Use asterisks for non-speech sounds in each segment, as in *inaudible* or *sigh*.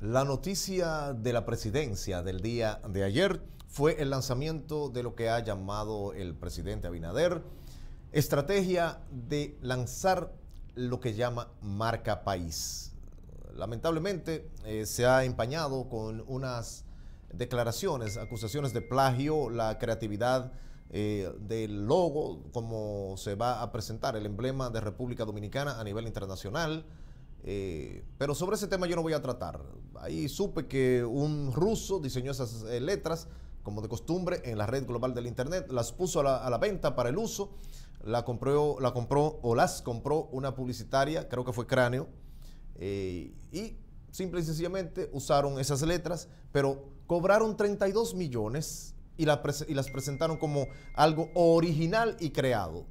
La noticia de la presidencia del día de ayer fue el lanzamiento de lo que ha llamado el presidente Abinader estrategia de lanzar lo que llama marca país. Lamentablemente eh, se ha empañado con unas declaraciones, acusaciones de plagio, la creatividad eh, del logo, como se va a presentar el emblema de República Dominicana a nivel internacional eh, pero sobre ese tema yo no voy a tratar. Ahí supe que un ruso diseñó esas eh, letras, como de costumbre, en la red global del Internet, las puso a la, venta para el uso, la compró, la compró o las compró una publicitaria, creo que fue Cráneo, eh, y simple y sencillamente usaron esas letras, pero cobraron 32 millones y, y las presentaron como algo original y creado.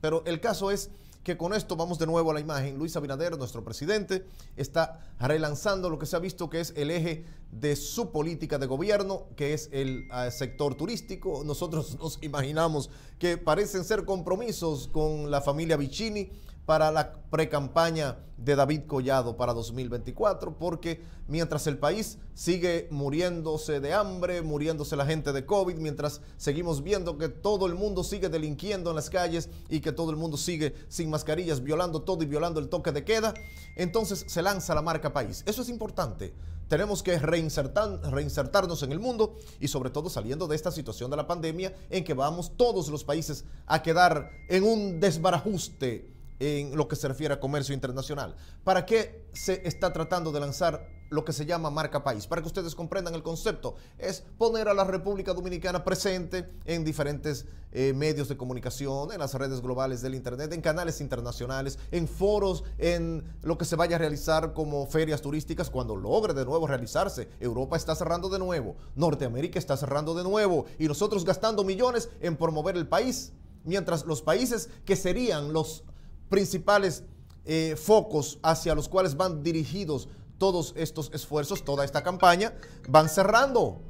Pero el caso es que con esto vamos de nuevo a la imagen. Luis Abinader, nuestro presidente, está relanzando lo que se ha visto que es el eje de su política de gobierno, que es el eh, sector turístico. Nosotros *laughs* nos imaginamos que parecen ser compromisos con la familia Vicini para la pre-campaña de David Collado para 2024, porque mientras el país sigue muriéndose de hambre, muriéndose la gente de COVID, mientras seguimos viendo que todo el mundo sigue delinquiendo en las calles y que todo el mundo sigue sin mascarillas, violando todo y violando el toque de queda, entonces se lanza la marca país. Eso es importante. Tenemos que reinsertarnos en el mundo y sobre todo saliendo de esta situación de la pandemia en que vamos todos los países a quedar en un desbarajuste en lo que se refiere a comercio internacional. ¿Para qué se está tratando de lanzar lo que se llama marca país? Para que ustedes comprendan el concepto, es poner a la República Dominicana presente en diferentes eh, medios de comunicación, en las redes globales del Internet, en canales internacionales, en foros, en lo que se vaya a realizar como ferias turísticas cuando logre de nuevo realizarse. Europa está cerrando de nuevo, Norteamérica está cerrando de nuevo y nosotros gastando millones en promover el país mientras los países que serían los principales eh, focos hacia los cuales van dirigidos todos estos esfuerzos, toda esta campaña, van cerrando.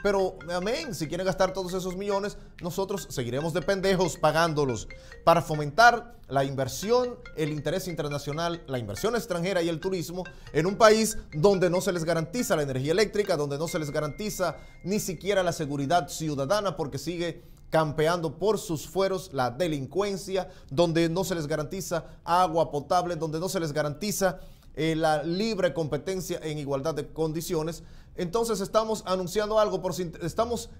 Pero, amén, si quieren gastar todos esos millones, nosotros seguiremos de pendejos pagándolos para fomentar la inversión, el interés internacional, la inversión extranjera y el turismo en un país donde no se les garantiza la energía eléctrica, donde no se les garantiza ni siquiera la seguridad ciudadana porque sigue campeando por sus fueros la delincuencia, donde no se les garantiza agua potable, donde no se les garantiza eh, la libre competencia en igualdad de condiciones. Entonces estamos anunciando algo, por estamos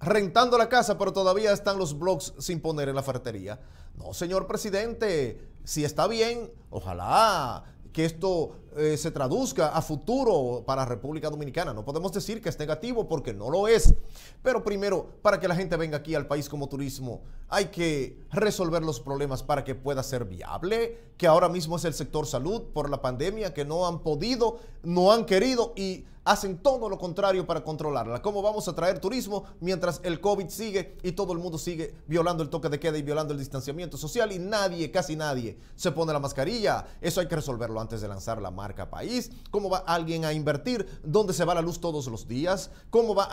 rentando la casa, pero todavía están los blogs sin poner en la ferretería. No, señor presidente, si está bien, ojalá que esto eh, se traduzca a futuro para República Dominicana. No podemos decir que es negativo porque no lo es. Pero primero, para que la gente venga aquí al país como turismo, hay que resolver los problemas para que pueda ser viable, que ahora mismo es el sector salud por la pandemia, que no han podido, no han querido y hacen todo lo contrario para controlarla. ¿Cómo vamos a traer turismo mientras el COVID sigue y todo el mundo sigue violando el toque de queda y violando el distanciamiento social y nadie, casi nadie, se pone la mascarilla? Eso hay que resolverlo antes de lanzar la marca país? ¿Cómo va alguien a invertir donde se va la luz todos los días? ¿Cómo va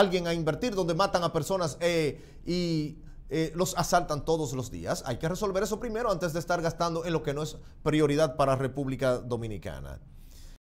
alguien a invertir donde matan a personas eh, y eh, los asaltan todos los días. Hay que resolver eso primero antes de estar gastando en lo que no es prioridad para República Dominicana.